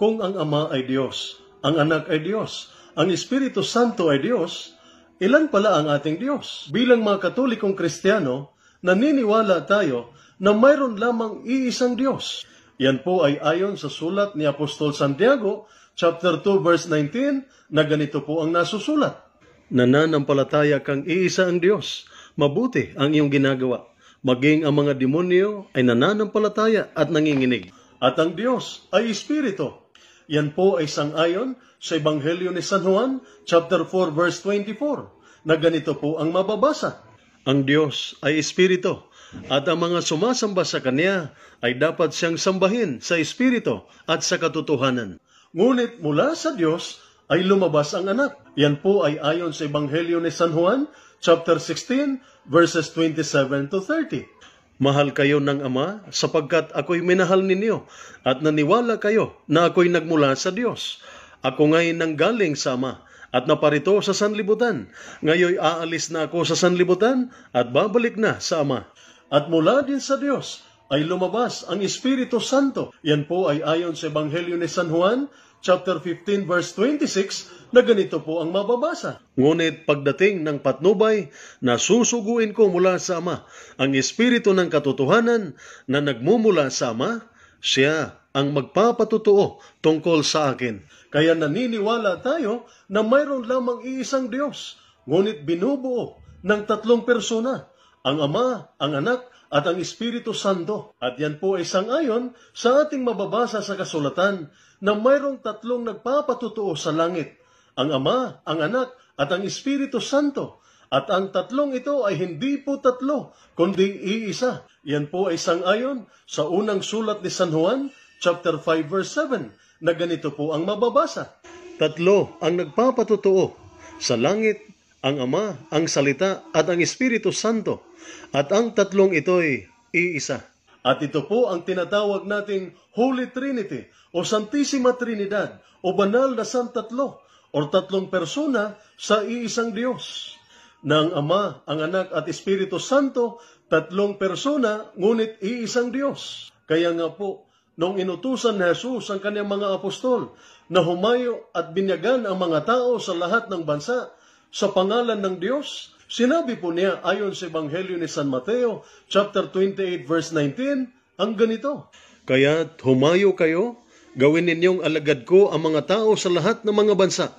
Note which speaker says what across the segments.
Speaker 1: Kung ang Ama ay Diyos, ang Anak ay Diyos, ang Espiritu Santo ay Diyos, ilan pala ang ating Diyos? Bilang mga katolikong Kristiyano, naniniwala tayo na mayroon lamang iisang Diyos. Yan po ay ayon sa sulat ni Apostol Santiago, chapter 2 verse 19, na ganito po ang nasusulat. Nananampalataya kang iisa ang Diyos. Mabuti ang iyong ginagawa. Maging ang mga demonyo ay nananampalataya at nanginginig. At ang Diyos ay Espiritu. Yan po ay sangayon sa Ebanghelyo ni San Juan, chapter 4, verse 24, na ganito po ang mababasa. Ang Diyos ay Espiritu, at ang mga sumasamba sa Kanya ay dapat siyang sambahin sa Espiritu at sa katotohanan. Ngunit mula sa Diyos ay lumabas ang anak. Yan po ay ayon sa Ebanghelyo ni San Juan, chapter 16, verses 27 to 30. Mahal kayo ng Ama sapagkat ako'y minahal ninyo at naniwala kayo na ako'y nagmula sa Diyos. Ako ngay nanggaling sa Ama at naparito sa sanlibutan. Ngayoy aalis na ako sa sanlibutan at babalik na sa Ama. At mula din sa Diyos ay lumabas ang Espiritu Santo. Yan po ay ayon sa Ebanghelyo ni San Juan, chapter 15 verse 26 na ganito po ang mababasa. Ngunit pagdating ng patnubay, nasusuguin ko mula sa Ama ang espiritu ng katotohanan na nagmumula sa Ama, siya ang magpapatutuo tungkol sa akin. Kaya naniniwala tayo na mayroon lamang iisang Diyos, ngunit binubuo ng tatlong persona, ang Ama, ang Anak, at ang Espiritu Santo. At yan po ay sangayon sa ating mababasa sa kasulatan na mayroong tatlong nagpapatutuo sa langit ang Ama, ang Anak, at ang Espiritu Santo. At ang tatlong ito ay hindi po tatlo, kundi iisa. Yan po ay sangayon sa unang sulat ni San Juan, chapter 5 verse 7, na ganito po ang mababasa. Tatlo ang nagpapatotoo sa langit, ang Ama, ang Salita, at ang Espiritu Santo. At ang tatlong ito'y iisa. At ito po ang tinatawag nating Holy Trinity o Santisima Trinidad o banal na Santatlo o tatlong persona sa iisang Diyos. Ng Ama, ang Anak at Espiritu Santo, tatlong persona, ngunit iisang Diyos. Kaya nga po, nung inutusan ni Jesus ang kanyang mga apostol na humayo at binyagan ang mga tao sa lahat ng bansa sa pangalan ng Diyos, sinabi po niya ayon sa Ebanghelyo ni San Mateo, chapter 28, verse 19, ang ganito, Kaya humayo kayo Gawin ninyong alagad ko ang mga tao sa lahat ng mga bansa.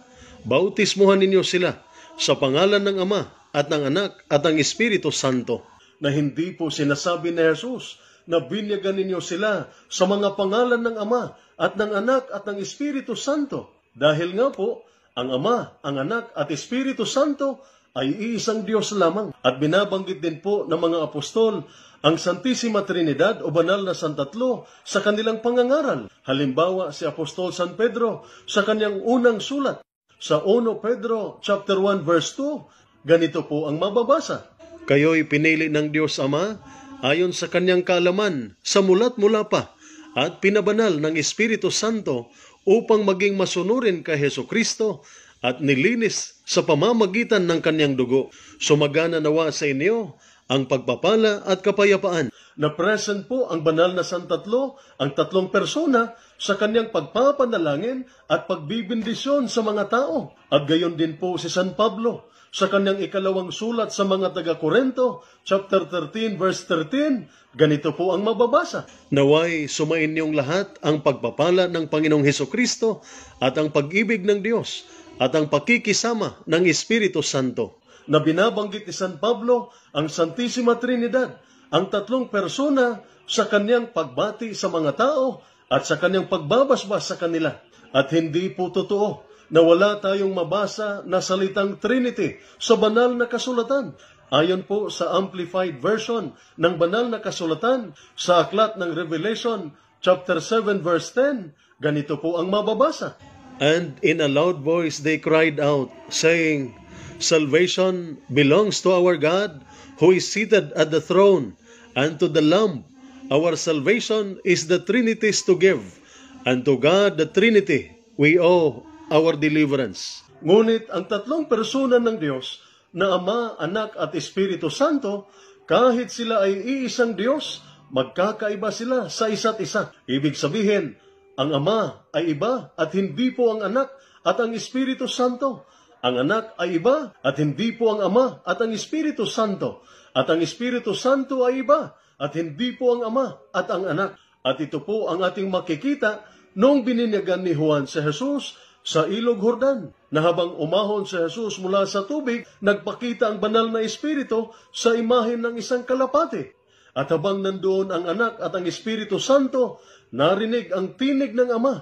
Speaker 1: Bautismuhan ninyo sila sa pangalan ng Ama at ng Anak at ng Espiritu Santo. Na hindi po sinasabi ni Jesus na binyagan ninyo sila sa mga pangalan ng Ama at ng Anak at ng Espiritu Santo. Dahil nga po, ang Ama, ang Anak at Espiritu Santo ay iisang Diyos lamang. At binabanggit din po ng mga apostol ang Santissima Trinidad o banal na Santatlo sa kanilang pangangaral. Halimbawa si Apostol San Pedro sa kanyang unang sulat sa 1 Pedro chapter 1 verse 2. Ganito po ang mababasa. Kayo'y pinili ng Diyos Ama ayon sa kanyang kalaman sa mulat mula pa at pinabanal ng Espiritu Santo upang maging masunurin kay Heso Kristo at nilinis sa pamamagitan ng kanyang dugo. Sumagana nawa sa inyo ang pagpapala at kapayapaan. Na present po ang banal na santatlo, ang tatlong persona, sa kanyang pagpapanalangin at pagbibindisyon sa mga tao. At gayon din po si San Pablo sa kanyang ikalawang sulat sa mga taga Korento, chapter 13, verse 13, ganito po ang mababasa. Naway sumain niyong lahat ang pagpapala ng Panginoong Heso Kristo at ang pag-ibig ng Diyos at ang pakikisama ng Espiritu Santo na binabanggit ni San Pablo ang Santisima Trinidad, ang tatlong persona sa kanyang pagbati sa mga tao at sa kanyang pagbabasbas sa kanila. At hindi po totoo na wala tayong mabasa na salitang Trinity sa banal na kasulatan. Ayon po sa Amplified Version ng banal na kasulatan sa aklat ng Revelation chapter 7 verse 10, ganito po ang mababasa. And in a loud voice they cried out, saying, Salvation belongs to our God, who is seated at the throne, and to the Lamb. Our salvation is the Trinity's to give, and to God the Trinity we owe our deliverance. Ngunit ang tatlong persona ng Diyos na Ama, Anak at Espiritu Santo, kahit sila ay iisang Diyos, magkakaiba sila sa isa't isa. Ibig sabihin, ang Ama ay iba at hindi po ang Anak at ang Espiritu Santo. Ang Anak ay iba at hindi po ang Ama at ang Espiritu Santo. At ang Espiritu Santo ay iba at hindi po ang Ama at ang Anak. At ito po ang ating makikita noong bininyagan ni Juan si Jesus sa ilog Hordan na habang umahon si Jesus mula sa tubig, nagpakita ang banal na espiritu sa imahin ng isang kalapate at habang nandoon ang anak at ang Espiritu Santo, narinig ang tinig ng Ama.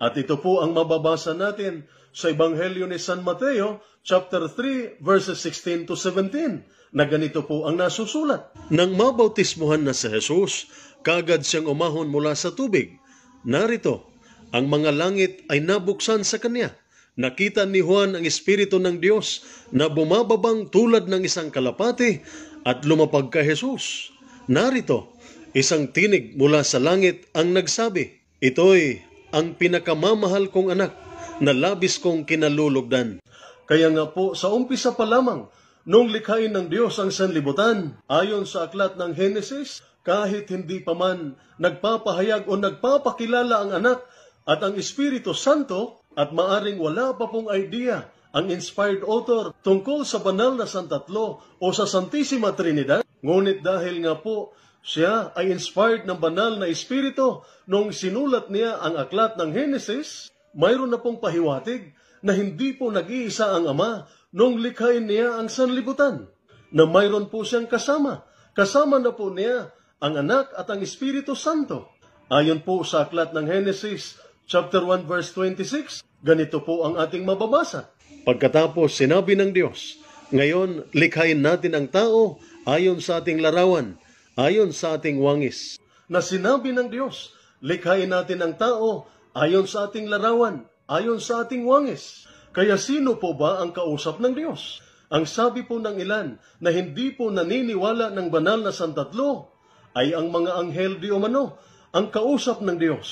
Speaker 1: At ito po ang mababasa natin sa Ebanghelyo ni San Mateo, chapter 3, verses 16 to 17, na ganito po ang nasusulat. Nang mabautismuhan na si Jesus, kagad siyang umahon mula sa tubig. Narito, ang mga langit ay nabuksan sa kanya. Nakita ni Juan ang Espiritu ng Diyos na bumababang tulad ng isang kalapati at lumapag ka Jesus. Narito, isang tinig mula sa langit ang nagsabi, Ito'y ang pinakamamahal kong anak na labis kong kinalulugdan. Kaya nga po, sa umpisa pa lamang, nung likhain ng Diyos ang sanlibutan, ayon sa aklat ng Henesis, kahit hindi pa man nagpapahayag o nagpapakilala ang anak at ang Espiritu Santo at maaring wala pa pong idea ang inspired author tungkol sa banal na santatlo o sa Santisima Trinidad, Ngunit dahil nga po siya ay inspired ng banal na espiritu nung sinulat niya ang aklat ng Henesis, mayroon na pong pahiwatig na hindi po nag-iisa ang ama nung likhain niya ang sanlibutan, na mayroon po siyang kasama. Kasama na po niya ang anak at ang Espiritu Santo. Ayon po sa aklat ng Henesis chapter 1 verse 26, ganito po ang ating mababasa. Pagkatapos sinabi ng Diyos, ngayon likhain natin ang tao ayon sa ating larawan, ayon sa ating wangis. Na sinabi ng Diyos, likhain natin ang tao ayon sa ating larawan, ayon sa ating wangis. Kaya sino po ba ang kausap ng Diyos? Ang sabi po ng ilan na hindi po naniniwala ng banal na santatlo ay ang mga anghel di umano, ang kausap ng Diyos.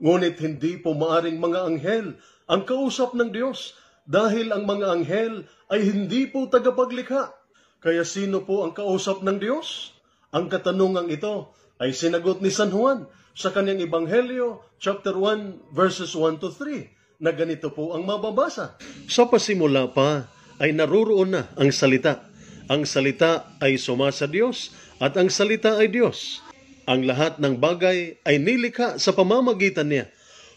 Speaker 1: Ngunit hindi po maaring mga anghel ang kausap ng Diyos dahil ang mga anghel ay hindi po tagapaglikha kaya sino po ang kausap ng Diyos? Ang katanungang ito ay sinagot ni San Juan sa kanyang Ebanghelyo, chapter 1, verses 1 to 3, na ganito po ang mababasa. Sa pasimula pa ay naruroon na ang salita. Ang salita ay suma sa Diyos at ang salita ay Diyos. Ang lahat ng bagay ay nilikha sa pamamagitan niya.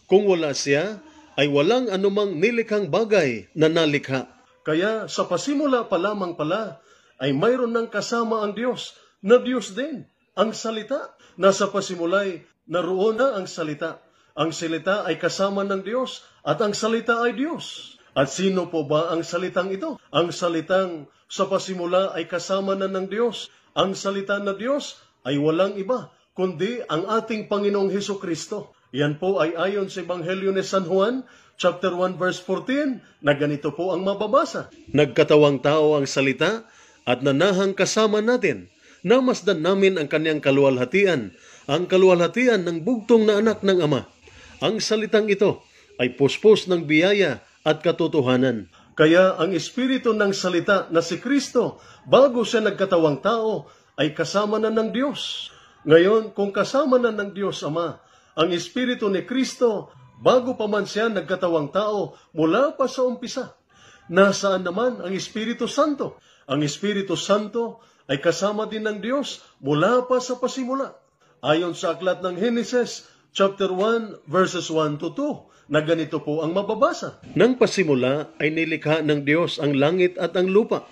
Speaker 1: Kung wala siya, ay walang anumang nilikhang bagay na nalikha. Kaya sa pasimula pa lamang pala ay mayroon ng kasama ang Diyos, na Diyos din, ang salita. Nasa pasimulay, naroon na ang salita. Ang salita ay kasama ng Diyos at ang salita ay Diyos. At sino po ba ang salitang ito? Ang salitang sa pasimula ay kasama na ng Diyos. Ang salita na Diyos ay walang iba, kundi ang ating Panginoong Heso Kristo. Yan po ay ayon sa Ebanghelyo ni San Juan, chapter 1 verse 14, na ganito po ang mababasa. Nagkatawang tao ang salita at nanahang kasama natin. Namasdan namin ang kanyang kaluwalhatian, ang kaluwalhatian ng bugtong na anak ng Ama. Ang salitang ito ay puspos ng biyaya at katotohanan. Kaya ang espiritu ng salita na si Kristo bago siya nagkatawang tao ay kasama na ng Diyos. Ngayon, kung kasama na ng Diyos Ama, ang espiritu ni Kristo bago pa man siya nagkatawang tao mula pa sa umpisa. Nasaan naman ang Espiritu Santo ang Espiritu Santo ay kasama din ng Diyos mula pa sa pasimula. Ayon sa aklat ng Genesis chapter 1, verses 1 to 2, na ganito po ang mababasa. Nang pasimula ay nilikha ng Diyos ang langit at ang lupa.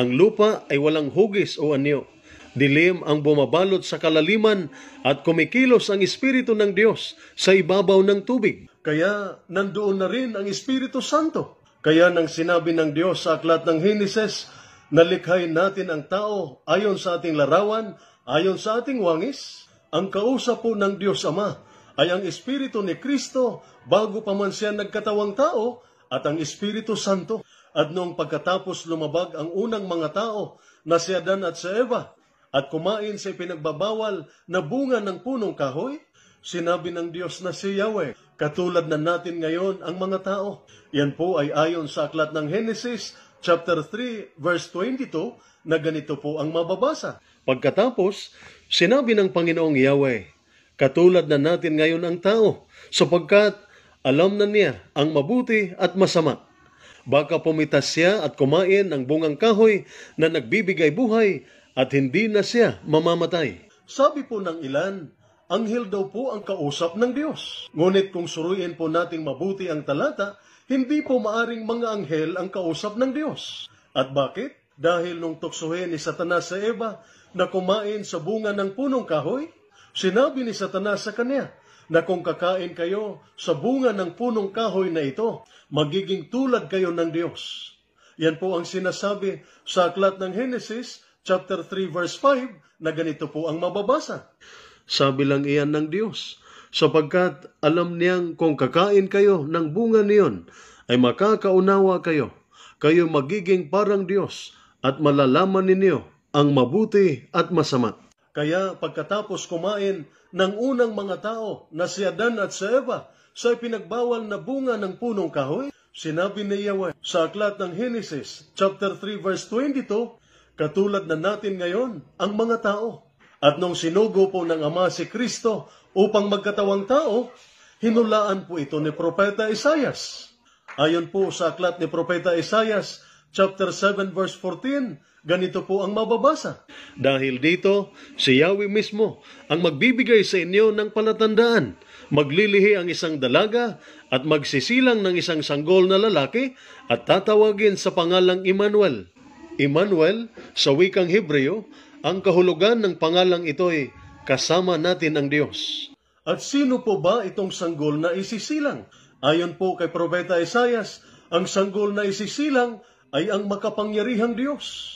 Speaker 1: Ang lupa ay walang hugis o anyo. Dilim ang bumabalot sa kalaliman at kumikilos ang Espiritu ng Diyos sa ibabaw ng tubig. Kaya nandoon na rin ang Espiritu Santo. Kaya nang sinabi ng Diyos sa aklat ng Genesis Nalikhay natin ang tao ayon sa ating larawan, ayon sa ating wangis. Ang kausap po ng Diyos Ama ay ang Espiritu ni Kristo bago pa man siya nagkatawang tao at ang Espiritu Santo. At noong pagkatapos lumabag ang unang mga tao na si Adan at si Eva at kumain sa pinagbabawal na bunga ng punong kahoy, sinabi ng Diyos na si Yahweh, katulad na natin ngayon ang mga tao. Yan po ay ayon sa aklat ng Henesis chapter 3 verse 22 na ganito po ang mababasa. Pagkatapos, sinabi ng Panginoong Yahweh, katulad na natin ngayon ang tao, sapagkat alam na niya ang mabuti at masama. Baka pumitas siya at kumain ng bungang kahoy na nagbibigay buhay at hindi na siya mamamatay. Sabi po ng ilan, anghel daw po ang kausap ng Diyos. Ngunit kung suruin po nating mabuti ang talata, hindi po maaring mga anghel ang kausap ng Diyos. At bakit? Dahil nung tuksohin ni Satanas sa Eva na kumain sa bunga ng punong kahoy, sinabi ni Satanas sa kanya na kung kakain kayo sa bunga ng punong kahoy na ito, magiging tulad kayo ng Diyos. Yan po ang sinasabi sa aklat ng Henesis chapter 3 verse 5 na ganito po ang mababasa. Sabi lang iyan ng Diyos, sapagkat alam niyang kung kakain kayo ng bunga niyon, ay makakaunawa kayo. Kayo magiging parang Diyos at malalaman ninyo ang mabuti at masama. Kaya pagkatapos kumain ng unang mga tao na si Adan at si Eva sa pinagbawal na bunga ng punong kahoy, sinabi ni Yahweh sa aklat ng Genesis chapter 3 verse 22, katulad na natin ngayon ang mga tao. At nung sinugo po ng Ama si Kristo upang magkatawang tao, hinulaan po ito ni Propeta Isayas. Ayon po sa aklat ni Propeta Isayas, chapter 7 verse 14, ganito po ang mababasa. Dahil dito, si Yahweh mismo ang magbibigay sa inyo ng palatandaan. Maglilihi ang isang dalaga at magsisilang ng isang sanggol na lalaki at tatawagin sa pangalang Emmanuel. Emmanuel, sa wikang Hebreo, ang kahulugan ng pangalang ito ay kasama natin ang Diyos. At sino po ba itong sanggol na isisilang? Ayon po kay Propeta Isayas, ang sanggol na isisilang ay ang makapangyarihang Diyos.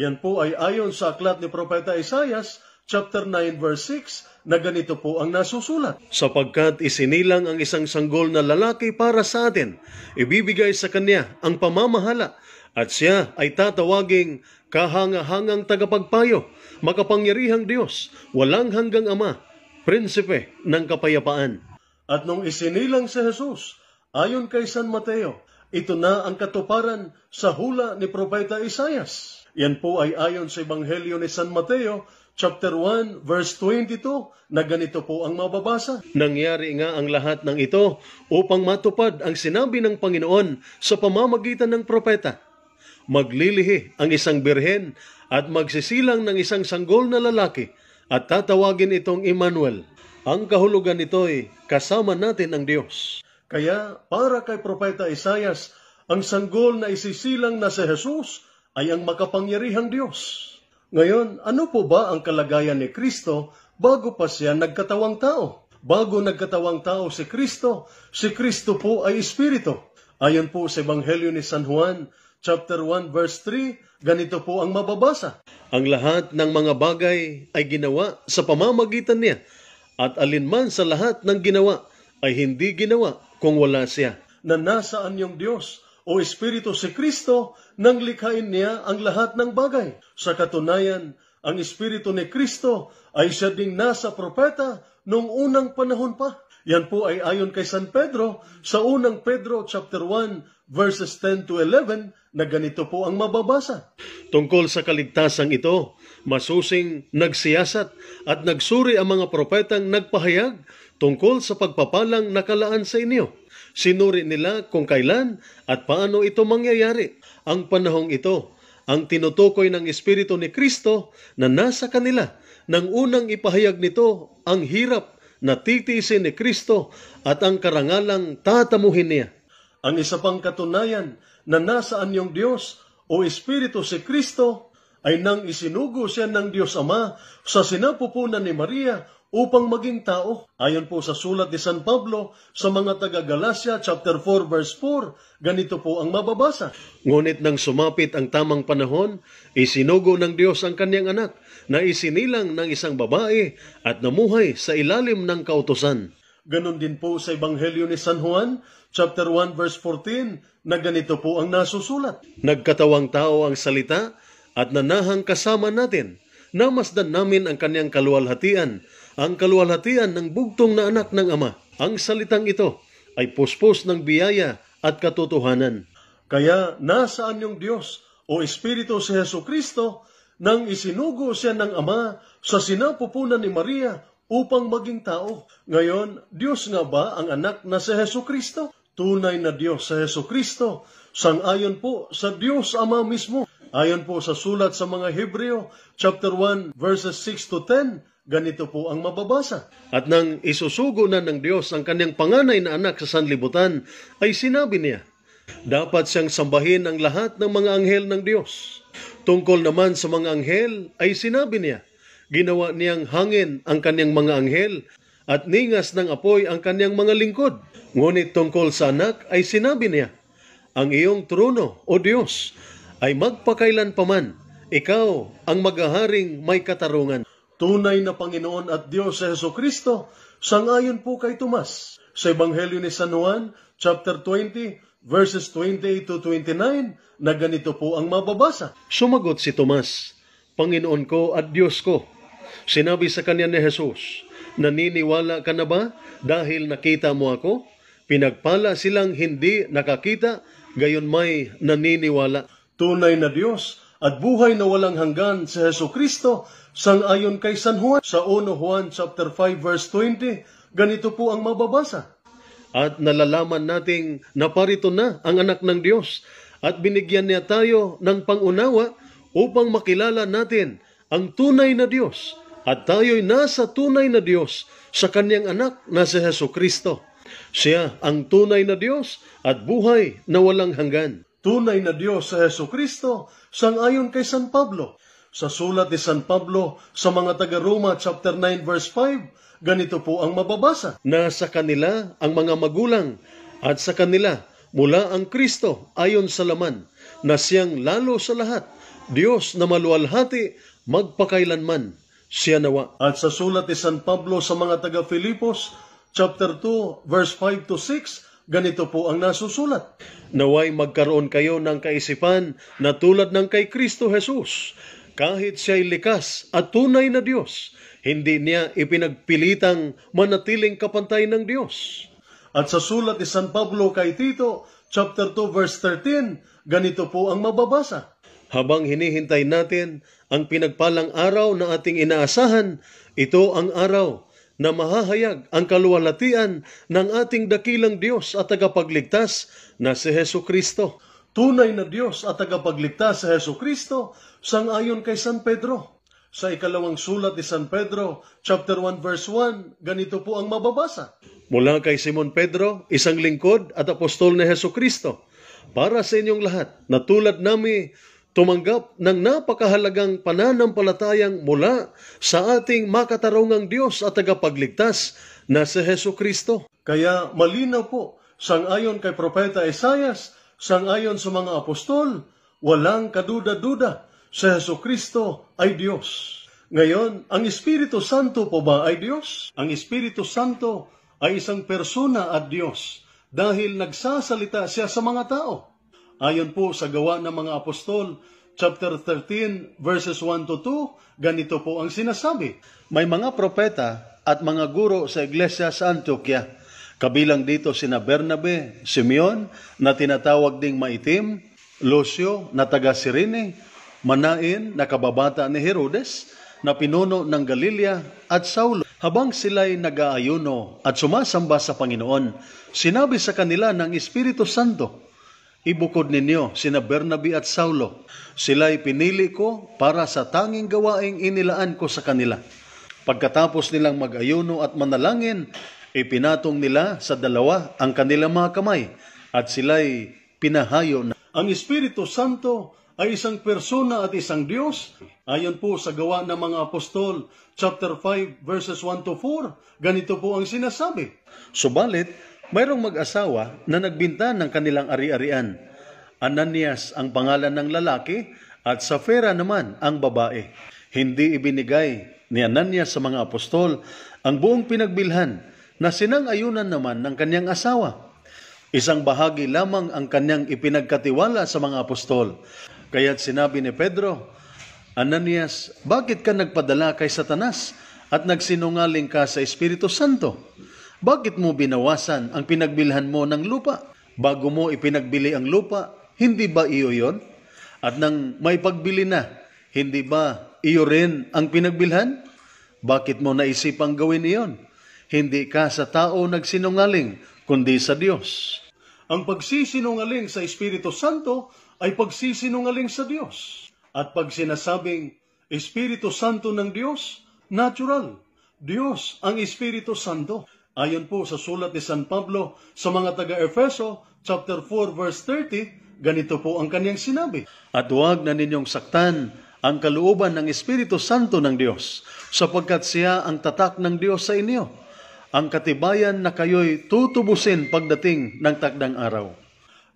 Speaker 1: Yan po ay ayon sa aklat ni Propeta Isayas, chapter 9, verse 6, na ganito po ang nasusulat. Sapagkat isinilang ang isang sanggol na lalaki para sa atin, ibibigay sa kanya ang pamamahala, at siya ay tatawaging kahanga-hangang tagapagpayo, makapangyarihang Diyos, walang hanggang Ama, Prinsipe ng Kapayapaan. At nung isinilang si Jesus, ayon kay San Mateo, ito na ang katuparan sa hula ni Propeta Isayas. Yan po ay ayon sa Ebanghelyo ni San Mateo, chapter 1, verse 22, na ganito po ang mababasa. Nangyari nga ang lahat ng ito upang matupad ang sinabi ng Panginoon sa pamamagitan ng propeta maglilihi ang isang birhen at magsisilang ng isang sanggol na lalaki at tatawagin itong Emmanuel. Ang kahulugan nito'y kasama natin ang Diyos. Kaya para kay Propeta Isayas, ang sanggol na isisilang na si Jesus ay ang makapangyarihang Diyos. Ngayon, ano po ba ang kalagayan ni Kristo bago pa siya nagkatawang tao? Bago nagkatawang tao si Kristo, si Kristo po ay Espiritu. Ayon po sa Ebanghelyo ni San Juan, chapter 1 verse 3, ganito po ang mababasa. Ang lahat ng mga bagay ay ginawa sa pamamagitan niya at alinman sa lahat ng ginawa ay hindi ginawa kung wala siya. Na nasaan yung Diyos o Espiritu si Kristo nang likhain niya ang lahat ng bagay. Sa katunayan, ang Espiritu ni Kristo ay siya ding nasa propeta noong unang panahon pa. Yan po ay ayon kay San Pedro sa unang Pedro chapter 1 verses 10 to 11 na ganito po ang mababasa. Tungkol sa kaligtasang ito, masusing nagsiyasat at nagsuri ang mga propetang nagpahayag tungkol sa pagpapalang nakalaan sa inyo. Sinuri nila kung kailan at paano ito mangyayari. Ang panahong ito ang tinutukoy ng Espiritu ni Kristo na nasa kanila nang unang ipahayag nito ang hirap na titiisin ni Kristo at ang karangalang tatamuhin niya. Ang isa pang katunayan na nasa anyong Diyos o Espiritu si Kristo ay nang isinugo siya ng Diyos Ama sa sinapupunan ni Maria upang maging tao. Ayon po sa sulat ni San Pablo sa mga taga Galacia chapter 4 verse 4, ganito po ang mababasa. Ngunit nang sumapit ang tamang panahon, isinugo ng Diyos ang kanyang anak na isinilang ng isang babae at namuhay sa ilalim ng kautosan Ganon din po sa Ebanghelyo ni San Juan, chapter 1 verse 14, na ganito po ang nasusulat. Nagkatawang tao ang salita at nanahang kasama natin. Namasdan namin ang kanyang kaluwalhatian, ang kaluwalhatian ng bugtong na anak ng Ama. Ang salitang ito ay puspos ng biyaya at katotohanan. Kaya nasaan yung Diyos o Espiritu si Heso Kristo nang isinugo siya ng Ama sa sinapupunan ni Maria upang maging tao. Ngayon, Diyos nga ba ang anak na si Heso Kristo? Tunay na Diyos si Heso Kristo, sangayon po sa Diyos Ama mismo. Ayon po sa sulat sa mga Hebreo, chapter 1, verses 6 to 10, ganito po ang mababasa. At nang isusugo na ng Diyos ang kanyang panganay na anak sa sanlibutan, ay sinabi niya, dapat siyang sambahin ang lahat ng mga anghel ng Diyos. Tungkol naman sa mga anghel, ay sinabi niya, Ginawa niyang hangin ang kaniyang mga anghel at ningas ng apoy ang kaniyang mga lingkod. Ngunit tungkol sa anak ay sinabi niya, Ang iyong trono, O Diyos, ay magpakailan paman. Ikaw ang magaharing may katarungan. Tunay na Panginoon at Diyos sa Heso Kristo, sangayon po kay Tomas. Sa Ebanghelyo ni San Juan, chapter 20, verses 28 to 29, na ganito po ang mababasa. Sumagot si Tomas, Panginoon ko at Diyos ko. Sinabi sa kanya ni Jesus, Naniniwala ka na ba dahil nakita mo ako? Pinagpala silang hindi nakakita, gayon may naniniwala. Tunay na Diyos at buhay na walang hanggan sa Heso Kristo, ayon kay San Juan sa 1 Juan chapter 5 verse 20, ganito po ang mababasa. At nalalaman nating naparito na ang anak ng Diyos at binigyan niya tayo ng pangunawa upang makilala natin ang tunay na Diyos at tayo'y nasa tunay na Diyos sa kanyang anak na si Heso Kristo. Siya ang tunay na Diyos at buhay na walang hanggan. Tunay na Diyos sa Heso Kristo sangayon kay San Pablo. Sa sulat ni San Pablo sa mga taga-Roma chapter 9 verse 5, ganito po ang mababasa. Nasa kanila ang mga magulang at sa kanila mula ang Kristo ayon sa laman na siyang lalo sa lahat, Diyos na maluwalhati magpakailanman siya nawa. At sa sulat ni San Pablo sa mga taga Filipos, chapter 2, verse 5 to 6, ganito po ang nasusulat. Naway magkaroon kayo ng kaisipan na tulad ng kay Kristo Jesus, kahit siya'y likas at tunay na Diyos, hindi niya ipinagpilitang manatiling kapantay ng Diyos. At sa sulat ni San Pablo kay Tito, chapter 2, verse 13, ganito po ang mababasa. Habang hinihintay natin ang pinagpalang araw na ating inaasahan, ito ang araw na mahahayag ang kaluwalhatian ng ating dakilang Diyos at tagapagligtas na si Heso Kristo. Tunay na Diyos at tagapagligtas si Heso Kristo sangayon kay San Pedro. Sa ikalawang sulat ni San Pedro, chapter 1 verse 1, ganito po ang mababasa. Mula kay Simon Pedro, isang lingkod at apostol ni Heso Kristo, para sa inyong lahat na tulad nami tumanggap ng napakahalagang pananampalatayang mula sa ating makatarungang Diyos at tagapagligtas na si Heso Kristo. Kaya malinaw po, sangayon kay Propeta Esayas, sangayon sa mga apostol, walang kaduda-duda si Heso Kristo ay Diyos. Ngayon, ang Espiritu Santo po ba ay Diyos? Ang Espiritu Santo ay isang persona at Diyos dahil nagsasalita siya sa mga tao. Ayon po sa gawa ng mga apostol, chapter 13 verses 1 to 2, ganito po ang sinasabi. May mga propeta at mga guro sa iglesia sa Antioquia. Kabilang dito sina Bernabe, Simeon na tinatawag ding maitim, Lucio na taga Sirene, Manain na kababata ni Herodes na pinuno ng Galilea at Saulo. Habang sila'y nag-aayuno at sumasamba sa Panginoon, sinabi sa kanila ng Espiritu Santo, Ibukod ninyo sina Bernabe at Saulo. Sila'y pinili ko para sa tanging gawaing inilaan ko sa kanila. Pagkatapos nilang mag-ayuno at manalangin, ipinatong nila sa dalawa ang kanilang mga kamay at sila'y pinahayo na. Ang Espiritu Santo ay isang persona at isang Diyos. Ayon po sa gawa ng mga apostol, chapter 5, verses 1 to 4, ganito po ang sinasabi. Subalit, Mayroong mag-asawa na nagbinta ng kanilang ari-arian. Ananias ang pangalan ng lalaki at Safira naman ang babae. Hindi ibinigay ni Ananias sa mga apostol ang buong pinagbilhan na sinang-ayunan naman ng kanyang asawa. Isang bahagi lamang ang kanyang ipinagkatiwala sa mga apostol. Kaya't sinabi ni Pedro, Ananias, bakit ka nagpadala kay Satanas at nagsinungaling ka sa Espiritu Santo? Bakit mo binawasan ang pinagbilhan mo ng lupa? Bago mo ipinagbili ang lupa, hindi ba iyo yon? At nang may pagbili na, hindi ba iyo rin ang pinagbilhan? Bakit mo naisipang gawin iyon? Hindi ka sa tao nagsinungaling, kundi sa Diyos. Ang pagsisinungaling sa Espiritu Santo ay pagsisinungaling sa Diyos. At pag sinasabing Espiritu Santo ng Diyos, natural. Diyos ang Espiritu Santo. Ayon po sa sulat ni San Pablo sa mga taga-Efeso, chapter 4 verse 30, ganito po ang kaniyang sinabi. At huwag na ninyong saktan ang kalooban ng Espiritu Santo ng Diyos, sapagkat siya ang tatak ng Diyos sa inyo, ang katibayan na kayo'y tutubusin pagdating ng takdang araw.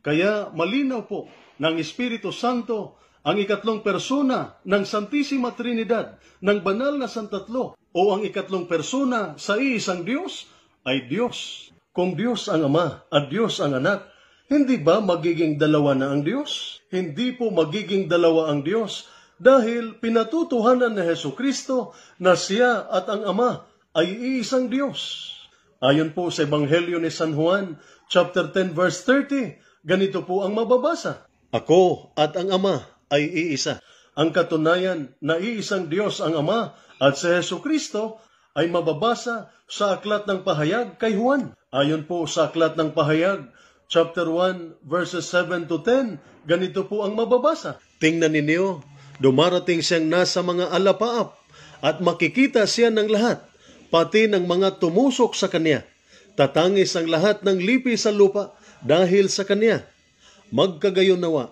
Speaker 1: Kaya malinaw po ng Espiritu Santo ang ikatlong persona ng Santisima Trinidad ng banal na Santatlo o ang ikatlong persona sa iisang Diyos ay Diyos. Kung Diyos ang Ama at Diyos ang Anak, hindi ba magiging dalawa na ang Diyos? Hindi po magiging dalawa ang Diyos dahil pinatutuhanan ni Heso Kristo na siya at ang Ama ay iisang Diyos. Ayon po sa Ebanghelyo ni San Juan, chapter 10 verse 30, ganito po ang mababasa. Ako at ang Ama ay iisa. Ang katunayan na iisang Diyos ang Ama at si Heso Kristo ay mababasa sa Aklat ng Pahayag kay Juan. Ayon po sa Aklat ng Pahayag, chapter 1, verses 7 to 10, ganito po ang mababasa. Tingnan ninyo, dumarating siyang nasa mga alapaap at makikita siya ng lahat, pati ng mga tumusok sa kanya. Tatangis ang lahat ng lipi sa lupa dahil sa kanya. Magkagayon nawa.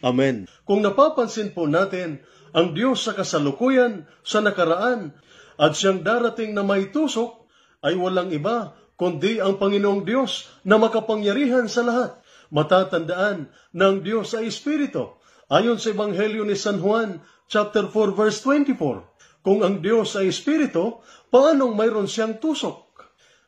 Speaker 1: Amen. Kung napapansin po natin, ang Diyos sa kasalukuyan, sa nakaraan, at siyang darating na may tusok ay walang iba kundi ang Panginoong Diyos na makapangyarihan sa lahat. Matatandaan ng Diyos sa Espiritu. Ayon sa Ebanghelyo ni San Juan, chapter 4, verse 24. Kung ang Diyos ay Espiritu, paanong mayroon siyang tusok?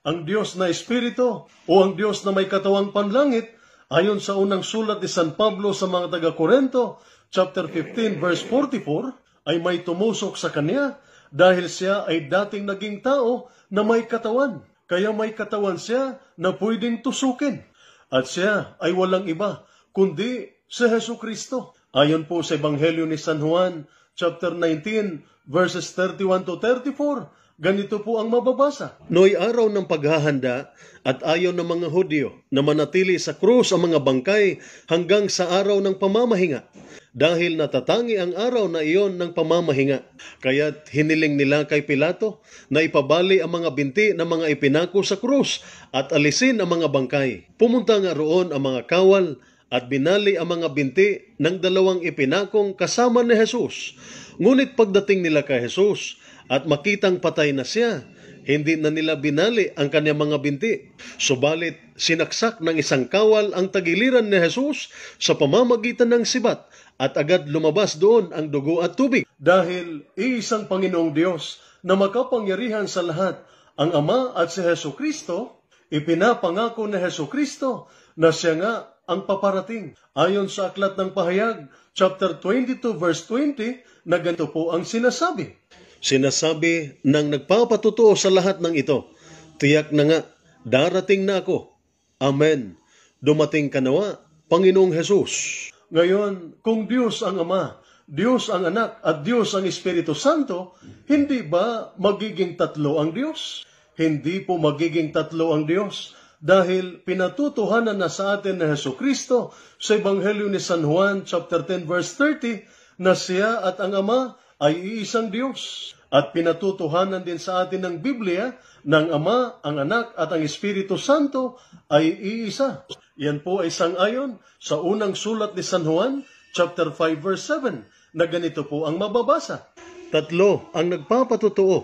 Speaker 1: Ang Diyos na Espiritu o ang Diyos na may katawang panlangit, ayon sa unang sulat ni San Pablo sa mga taga-Korento, chapter 15, verse 44, ay may tumusok sa Kanya dahil siya ay dating naging tao na may katawan. Kaya may katawan siya na pwedeng tusukin. At siya ay walang iba kundi si Heso Kristo. Ayon po sa Ebanghelyo ni San Juan, chapter 19, verses 31 to 34, Ganito po ang mababasa. Noy araw ng paghahanda at ayaw ng mga Hudyo na manatili sa krus ang mga bangkay hanggang sa araw ng pamamahinga dahil natatangi ang araw na iyon ng pamamahinga. Kaya hiniling nila kay Pilato na ipabali ang mga binti ng mga ipinako sa krus at alisin ang mga bangkay. Pumunta nga roon ang mga kawal at binali ang mga binti ng dalawang ipinakong kasama ni Jesus. Ngunit pagdating nila kay Jesus at makitang patay na siya, hindi na nila binali ang kanyang mga binti. Subalit, sinaksak ng isang kawal ang tagiliran ni Jesus sa pamamagitan ng sibat at agad lumabas doon ang dugo at tubig. Dahil iisang Panginoong Diyos na makapangyarihan sa lahat, ang Ama at si Heso Kristo, ipinapangako na Heso Kristo na siya nga ang paparating. Ayon sa Aklat ng Pahayag, chapter 22 verse 20, na ganito po ang sinasabi. Sinasabi ng nagpapatutuo sa lahat ng ito, tiyak na nga, darating na ako. Amen. Dumating ka nawa, Panginoong Hesus. Ngayon, kung Diyos ang Ama, Diyos ang Anak, at Diyos ang Espiritu Santo, hindi ba magiging tatlo ang Diyos? Hindi po magiging tatlo ang Diyos dahil pinatutuhanan na sa atin na Heso Kristo sa Ebanghelyo ni San Juan chapter 10 verse 30 na siya at ang Ama ay iisang Diyos. At pinatutuhanan din sa atin ng Biblia ng Ama, ang Anak at ang Espiritu Santo ay iisa. Yan po ay sangayon sa unang sulat ni San Juan, chapter 5 verse 7, na ganito po ang mababasa. Tatlo ang nagpapatotoo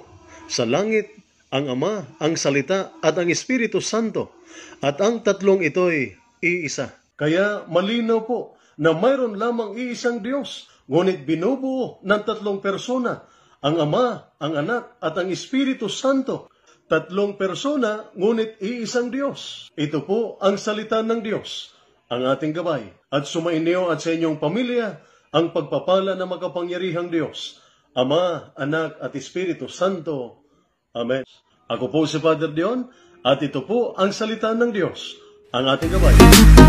Speaker 1: sa langit, ang Ama, ang Salita at ang Espiritu Santo at ang tatlong ito'y iisa. Kaya malinaw po na mayroon lamang iisang Diyos, ngunit binubuo ng tatlong persona, ang Ama, ang Anak at ang Espiritu Santo tatlong persona, ngunit iisang Diyos. Ito po ang salita ng Diyos, ang ating gabay. At sumainyo at sa inyong pamilya ang pagpapala ng makapangyarihang Diyos, Ama, Anak at Espiritu Santo. Amen. Ako po si Father Dion at ito po ang salita ng Diyos, ang ating gabay.